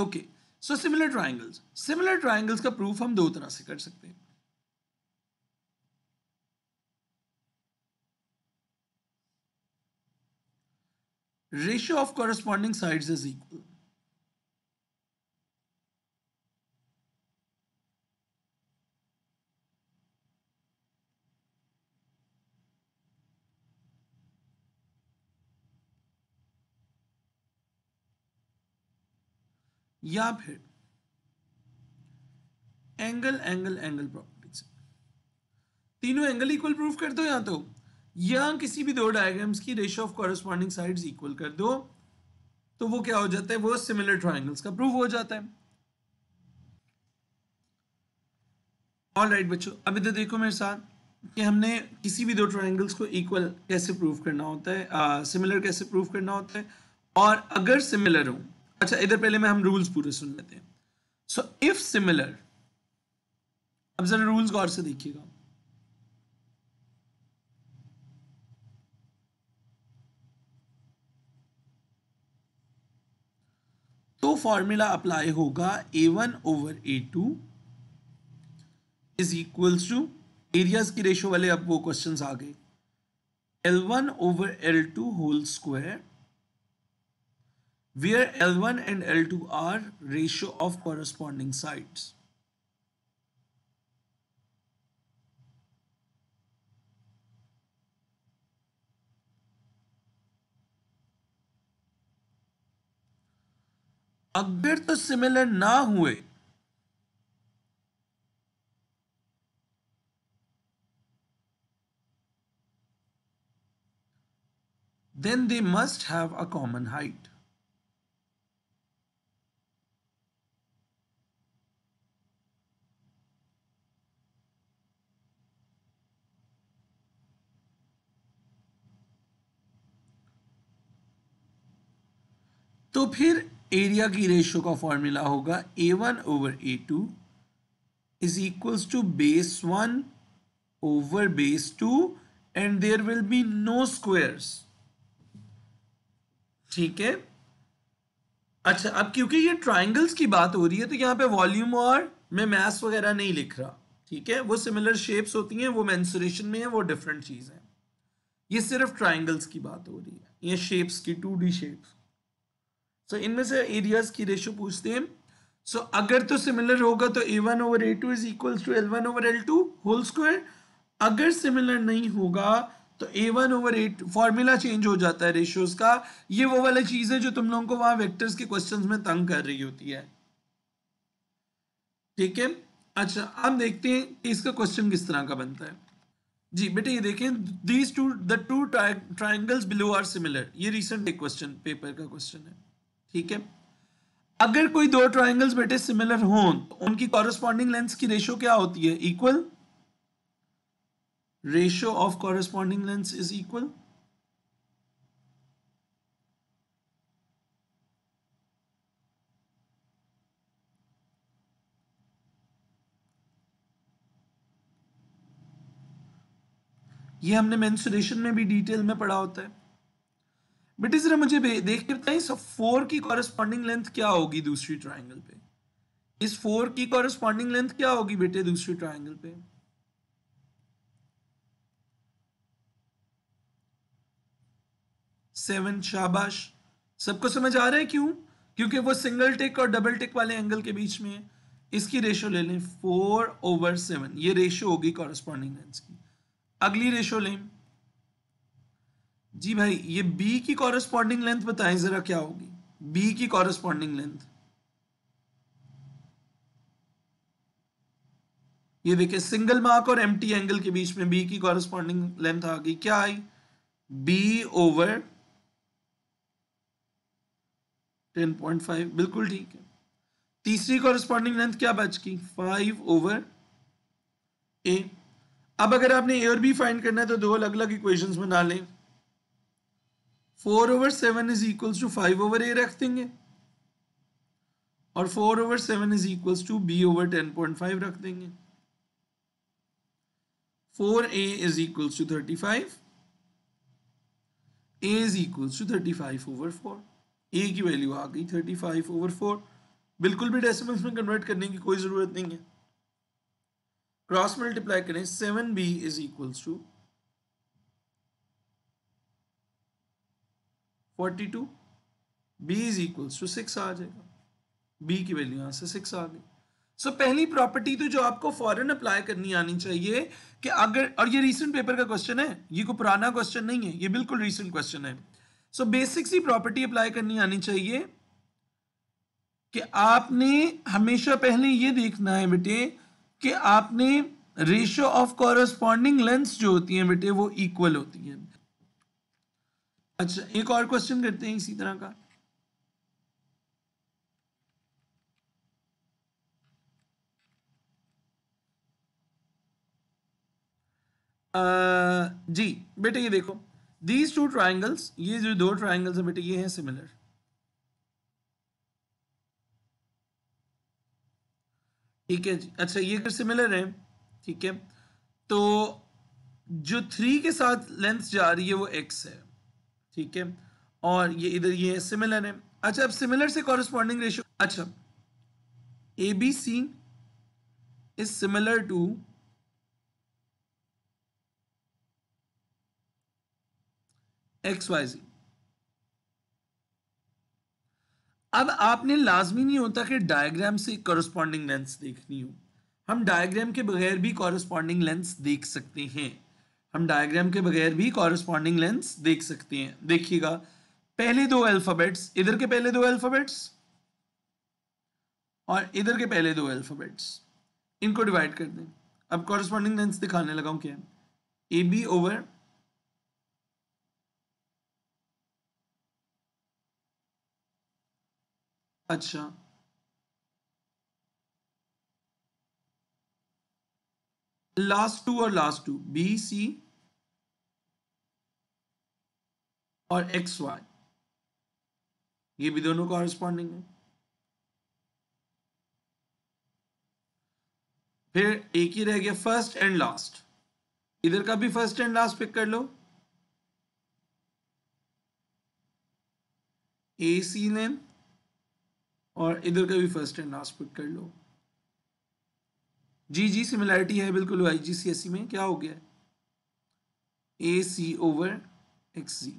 Okay so similar triangles similar triangles का proof हम दो तरह से कर सकते हैं ratio of corresponding side is equal या फिर एंगल एंगल एंगल से तीनों एंगल इक्वल प्रूफ कर दो या तो या किसी भी दो डायग्राम्स की ratio of corresponding sides equal कर दो तो वो क्या हो जाता है वो सिमिलर ट्राइंगल्स का प्रूफ हो जाता है ऑल राइट बच्चों अभी तो देखो मेरे साथ कि हमने किसी भी दो ट्राइंगल्स को इक्वल कैसे प्रूफ करना होता है सिमिलर कैसे प्रूफ करना होता है और अगर सिमिलर हो अच्छा इधर पहले में हम रूल्स पूरे सुन लेते हैं सो इफ सिमिलर अब जरा रूल्स गौर से देखिएगा तो फॉर्मूला अप्लाई होगा A one over A two is equals to areas की रेशो वाले अब वो क्वेश्चंस आ गए L one over L two whole square where L1 and L2 are ratio of corresponding sides. अगर तो सिमिलर ना हुए then they must have a common height. तो फिर एरिया की रेशियो का फॉर्मूला होगा A one over A two is equals to base one over base two and there will be no squares ठीक है अच्छा अब क्योंकि ये ट्राइंगल्स की बात हो रही है तो यहाँ पे वॉल्यूम और मैं मैस वगैरह नहीं लिख रहा ठीक है वो सिमिलर शेप्स होती हैं वो मैंसुरेशन में है वो डिफरेंट चीज़ है ये सिर्फ ट्राइंगल्स की बात हो रही है ये शेप्स की two D shapes so so, इनमें से एरियाज की रेशो पूछते हैं सो so, अगर तो सिमिलर होगा तो A one over A two is equal to L one over L two whole square अगर सिमिलर नहीं होगा तो A one over A formula change हो जाता है रेशियोज का ये वो वाला चीज़ है जो तुम लोगों को वहां वेक्टर्स के क्वेश्चंस में तंग कर रही होती है ठीक है अच्छा अब देखते हैं कि इसका क्वेश्चन किस तरह का बनता है जी बेटे ये देखें these two the two triangles below are similar ये रिसेंट एक क्वेश्चन पेपर का क्वेश्चन है ठीक है अगर कोई दो ट्राइंगल्स बेटे सिमिलर हों तो उनकी कॉरेस्पॉन्डिंग लेंस की रेशो क्या होती है equal ratio of corresponding lengths is equal ये हमने मेंसुरेशन में भी डिटेल में पढ़ा होता है बेटे जरा मुझे देख के बताइए सब फोर की कॉरेस्पॉन्डिंग लेंथ क्या होगी दूसरी ट्राइंगल पे इस फोर की कॉरेस्पॉन्डिंग लेंथ क्या होगी बेटे दूसरी ट्राइंगल पे सेवन शाबाश सबको समझ आ रहा है क्यों क्योंकि वो सिंगल टिक और डबल टिक वाले एंगल के बीच में है इसकी रेशो ले लें फोर ओवर सेवन ये रेशो होगी कॉरेस्पॉन्डिंग लेंथ की अगली रेशो लें जी भाई ये बी की कॉरेस्पॉन्डिंग लेंथ बताएं जरा क्या होगी बी की कॉरेस्पॉन्डिंग लेंथ ये देखिए सिंगल मार्क और टी एंगल के बीच में बी की कॉरेस्पॉन्डिंग लेंथ आ गई क्या आई B over ten point five बिल्कुल ठीक है तीसरी कॉरेस्पॉन्डिंग लेंथ क्या बच गई फाइव ओवर ए अब अगर आपने ए और बी फाइंड करना है तो दो अलग अलग इक्वेशंस बना लें four over seven is equal to five over A रख देंगे और four over seven is equal to B over ten point five रख देंगे four A is equal to thirty five A is equal to thirty five over four A की value आ गई thirty five over four बिल्कुल भी decimals में convert करने की कोई ज़रूरत नहीं है क्रॉस मल्टीप्लाई करें seven B is equal to forty two B is equals to six आ जाएगा बी की वैल्यू यहाँ से सिक्स आ गई सो so, पहली प्रॉपर्टी तो जो आपको फॉरन अप्लाई करनी आनी चाहिए कि अगर और ये रिसेंट पेपर का क्वेश्चन है ये कोई पुराना क्वेश्चन नहीं है ये बिल्कुल रिसेंट क्वेश्चन है सो बेसिक सी प्रॉपर्टी अप्लाई करनी आनी चाहिए कि आपने हमेशा पहले ये देखना है बेटे कि आपने रेशियो ऑफ कॉरस्पॉन्डिंग लेंस जो होती हैं बेटे वो इक्वल होती हैं अच्छा एक और क्वेश्चन करते हैं इसी तरह का आ, जी बेटे ये देखो दीज टू ट्राइंगल्स ये जो दो ट्राइंगल्स हैं बेटे ये हैं सिमिलर ठीक है जी अच्छा ये अगर सिमिलर है ठीक है तो जो थ्री के साथ लेंथ जा रही है वो एक्स है ठीक है और ये इधर ये सिमिलर है अच्छा अब सिमिलर से कॉरेस्पॉन्डिंग रेशियो अच्छा A B C is similar to X Y Z अब आपने लाजमी नहीं होता कि डायग्राम से कॉरेस्पॉन्डिंग लेंस देखनी हो हम डायग्राम के बगैर भी कॉरेस्पॉन्डिंग लेंस देख सकते हैं हम डायग्राम के बगैर भी कॉरस्पॉन्डिंग लेंस देख सकते हैं देखिएगा पहले दो अल्फ़ाबेट्स इधर के पहले दो अल्फ़ाबेट्स और इधर के पहले दो अल्फ़ाबेट्स इनको डिवाइड कर दें अब कॉरस्पॉन्डिंग लेंस दिखाने लगा हूं क्या ए बी ओवर अच्छा लास्ट टू और लास्ट टू बी सी और एक्स वाई ये भी दोनों कॉरेस्पॉन्डिंग है फिर एक ही रह गया फर्स्ट एंड लास्ट इधर का भी फर्स्ट एंड लास्ट पिक कर लो ए सी लेन और इधर का भी फर्स्ट एंड लास्ट पिक कर लो जी जी सिमिलैरिटी है बिल्कुल भाई जी सी एस सी में क्या हो गया A C over X Z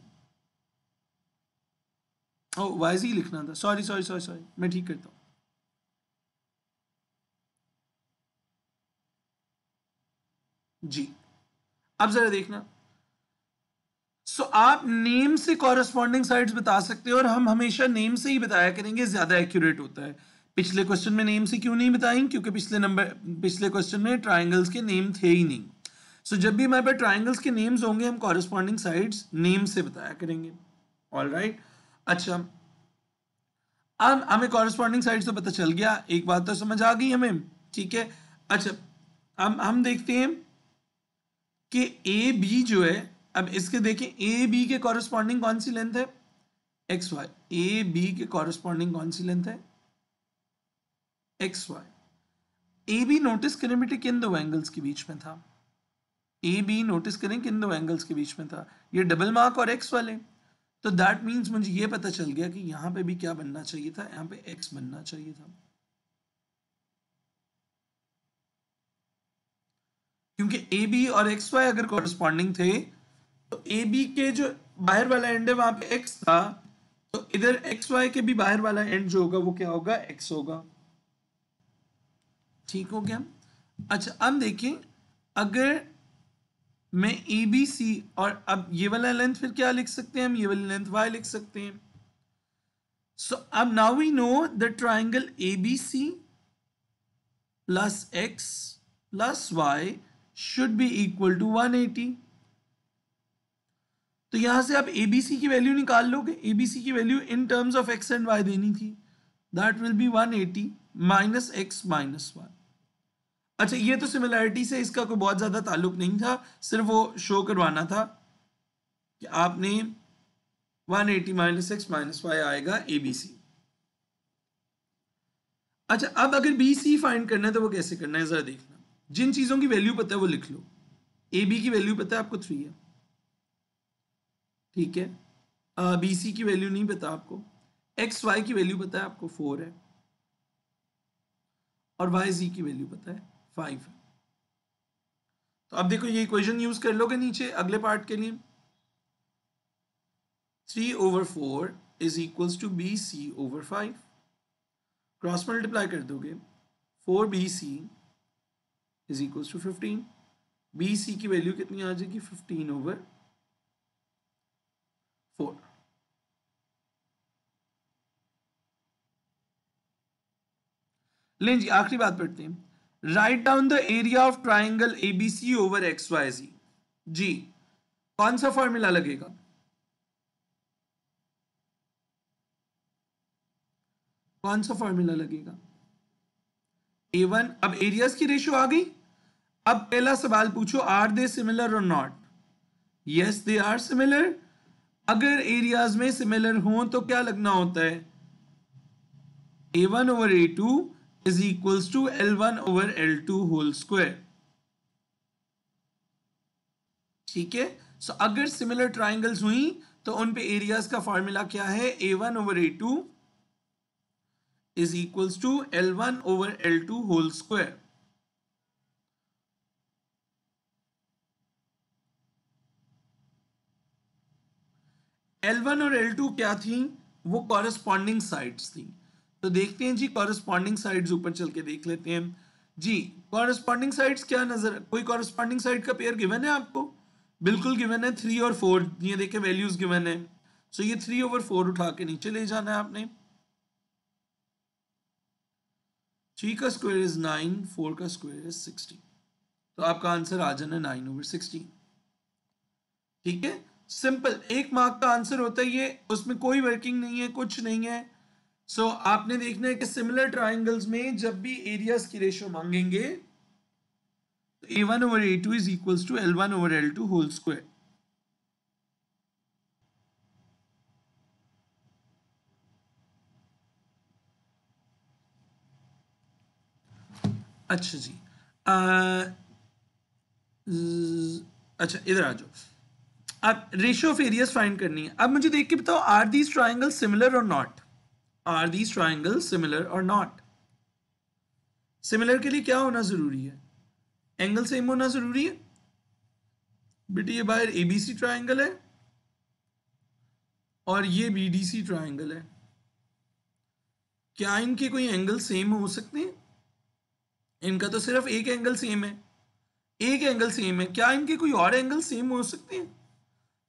ओ वाई जी लिखना था सॉरी सॉरी सॉरी सॉरी मैं ठीक करता हूँ जी अब जरा देखना सो so, आप नेम से कॉरेस्पॉन्डिंग साइड्स बता सकते हो और हम हमेशा नेम से ही बताया करेंगे ज्यादा एक्यूरेट होता है पिछले क्वेश्चन में नेम से क्यों नहीं बताई क्योंकि पिछले नंबर पिछले क्वेश्चन में ट्राइंगल्स के नेम थे ही नहीं सो so, जब भी हमारे पास ट्राइंगल्स के नेम्स होंगे हम कॉरेस्पॉन्डिंग साइड्स नेम से बताया करेंगे ऑल राइट right? अच्छा अब हमें कॉरेस्पॉन्डिंग साइड तो पता चल गया एक बात तो समझ आ गई हमें ठीक है अच्छा अब हम देखते हैं कि ए बी जो है अब इसके देखें ए बी के कॉरेस्पॉन्डिंग कौन सी लेंथ है एक्स वाई ए बी के कॉरेस्पॉन्डिंग कौन सी लेंथ है X Y A B notice करें बेटे किन दो एंगल्स के बीच में था ए बी नोटिस करें किन दो एंगल्स के बीच में था ये डबल मार्क और एक्स वाले तो दैट मीन्स मुझे ये पता चल गया कि यहाँ पे भी क्या बनना चाहिए था यहाँ पे एक्स बनना चाहिए था क्योंकि ए बी और एक्स वाई अगर कॉरस्पॉन्डिंग थे तो ए बी के जो बाहर वाला एंड है वहां पे एक्स था तो इधर एक्स वाई के भी बाहर वाला एंड जो होगा वो क्या होगा एक्स होगा ठीक हो गया अच्छा अब देखें अगर मैं ए बी सी और अब ये वाला लेंथ फिर क्या लिख सकते हैं हम ये वाली लेंथ वाई लिख सकते हैं सो so, अब now we know the triangle A B C plus X plus Y should be equal to one eighty तो यहां से आप ए बी सी की वैल्यू निकाल लोगे ए बी सी की value in terms of X and Y देनी थी that will be one eighty minus X minus Y अच्छा ये तो सिमिलैरिटी से इसका कोई बहुत ज़्यादा ताल्लुक नहीं था सिर्फ वो शो करवाना था कि आपने 180 eighty minus X minus Y आएगा ए बी सी अच्छा अब अगर बी सी फाइंड करना है तो वो कैसे करना है ज़रा देखना जिन चीज़ों की वैल्यू पता है वो लिख लो ए बी की वैल्यू पता है आपको थ्री है ठीक है बी सी की वैल्यू नहीं पता आपको एक्स वाई की वैल्यू पता है आपको फोर है और वाई जी की वैल्यू पता है फाइव तो अब देखो ये इक्वेशन यूज कर लोगे नीचे अगले पार्ट के लिए three over four is equals to B C over five cross multiply कर दोगे four B C is equals to fifteen B C की वैल्यू कितनी आ जाएगी फिफ्टीन ओवर फोर लें जी आखिरी बात पढ़ते हैं write down the area of triangle ABC over X Y Z जी कौन सा फॉर्मूला लगेगा कौन सा फॉर्मूला लगेगा ए वन अब एरियाज की रेशियो आ गई अब पहला सवाल पूछो are they similar or not yes they are similar अगर एरियाज में सिमिलर हो तो क्या लगना होता है A one over A two is equals to L1 over L2 whole square. ठीक है सो अगर सिमिलर ट्राइंगल्स हुई तो उन पे एरियाज का फॉर्मूला क्या है A one over A two is equals to L one over L two whole square L one और एल टू क्या थी वो कॉरेस्पॉन्डिंग साइड्स थी तो देखते हैं जी कॉरस्पॉन्डिंग साइड्स ऊपर चल के देख लेते हैं जी कॉरस्पॉन्डिंग साइड्स क्या नजर कोई कॉरस्पॉन्डिंग साइड का पेयर गिवन है आपको बिल्कुल गिवन है थ्री और फोर ये देखे वैल्यूज गिवन है सो ये थ्री ओवर फोर उठा के नीचे ले जाना है आपने थ्री का स्क्वायर इज नाइन फोर का स्क्वायर इज सिक्सटीन तो आपका आंसर आ जाना नाइन ओवर सिक्सटीन ठीक है सिंपल एक मार्क का आंसर होता है ये उसमें कोई वर्किंग नहीं है कुछ नहीं है सो so, आपने देखना है कि सिमिलर ट्राइंगल्स में जब भी एरियाज की रेशियो मांगेंगे तो A one over A two is equals to L one over L two whole square अच्छा जी आ, अच्छा इधर आ जाओ अब रेशियो ऑफ एरियाज फाइंड करनी है अब मुझे देख के बताओ are these triangle similar or not are these triangles similar or not? Similar के लिए क्या होना ज़रूरी है एंगल सेम होना ज़रूरी है बेटी ये बाहर ए बी सी ट्राइंगल है और ये बी डी सी ट्राइंगल है क्या इनके कोई एंगल सेम हो सकते हैं इनका तो सिर्फ एक एंगल सेम है एक एंगल सेम है क्या इनके कोई और एंगल सेम हो सकते हैं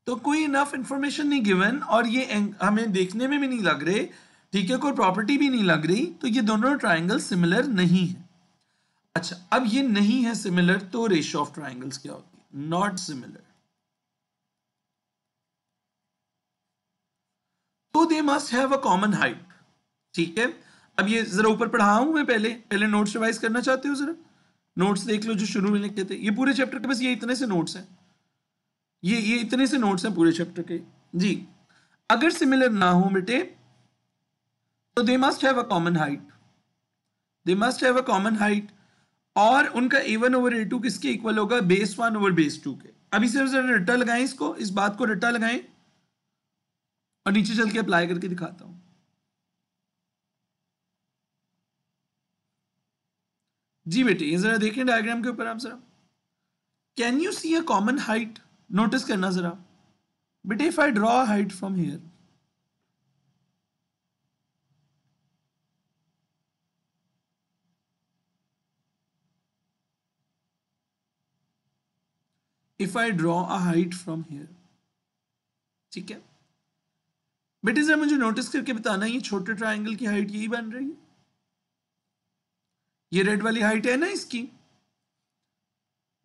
तो कोई इनफ इंफॉर्मेशन नहीं गिवन और ये हमें देखने में भी नहीं लग रहे ठीक है कोई प्रॉपर्टी भी नहीं लग रही तो ये दोनों ट्राइंगल सिमिलर नहीं है अच्छा अब ये नहीं है सिमिलर तो रेशियो ऑफ ट्राइंगल्स क्या होती है नॉट सिमिलर तो they must have a common height ठीक है अब ये जरा ऊपर पढ़ा हूं मैं पहले पहले नोट्स रिवाइज करना चाहते हो जरा नोट्स देख लो जो शुरू में लिखे थे ये पूरे चैप्टर के बस ये इतने से नोट्स हैं ये ये इतने से नोट्स हैं पूरे चैप्टर के जी अगर सिमिलर ना हो बेटे तो they must have a common height they must have a common height और उनका A one over A two किसके इक्वल होगा base one over base two के अभी सिर्फ जरा रट्टा लगाएं इसको इस बात को रट्टा लगाएं और नीचे चल के अप्लाई करके दिखाता हूं जी बेटे ये जरा देखें डायग्राम के ऊपर आप जरा can you see a common height notice करना जरा बेटे if I draw height from here if I draw a height from here ठीक है बेटे जरा मुझे नोटिस करके बताना ये छोटे ट्राइंगल की हाइट यही बन रही है ये रेड वाली हाइट है ना इसकी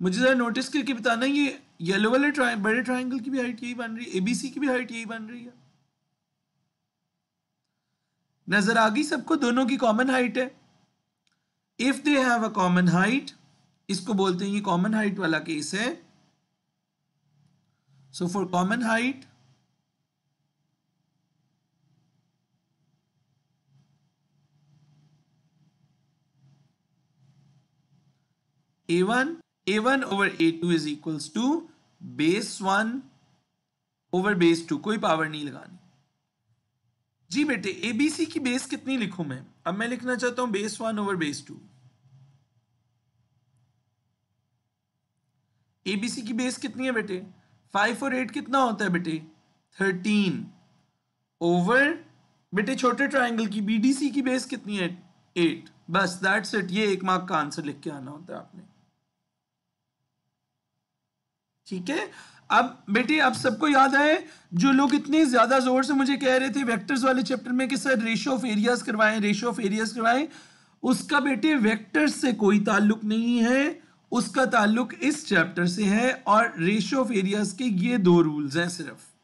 मुझे जरा नोटिस करके बताना ये येलो वाले ट्राइंग बड़े ट्राइंगल की भी हाइट यही बन रही है एबीसी की भी हाइट यही बन रही है नजर आ गई सबको दोनों की कॉमन हाइट है if they have a common height इसको बोलते हैं ये कॉमन हाइट वाला केस है So for common height, a1 a1 over a2 is equals to base one over base two कोई पावर नहीं लगानी जी बेटे एबीसी की बेस कितनी लिखूं मैं अब मैं लिखना चाहता हूं base one over base two ABC की बेस कितनी है बेटे फाइव और एट कितना होता है बेटे थर्टीन ओवर बेटे छोटे ट्राइंगल की बीडीसी की बेस कितनी है एट बस दैट्स इट ये एक मार्क का आंसर लिख के आना होता है आपने ठीक है अब बेटे आप सबको याद आए जो लोग इतने ज्यादा जोर से मुझे कह रहे थे वेक्टर्स वाले चैप्टर में कि सर रेशियो ऑफ एरियाज करवाएं रेशियो ऑफ एरियाज करवाएं उसका बेटे वेक्टर्स से कोई ताल्लुक नहीं है उसका ताल्लुक इस चैप्टर से है और रेशियो ऑफ एरियाज के ये दो रूल्स हैं सिर्फ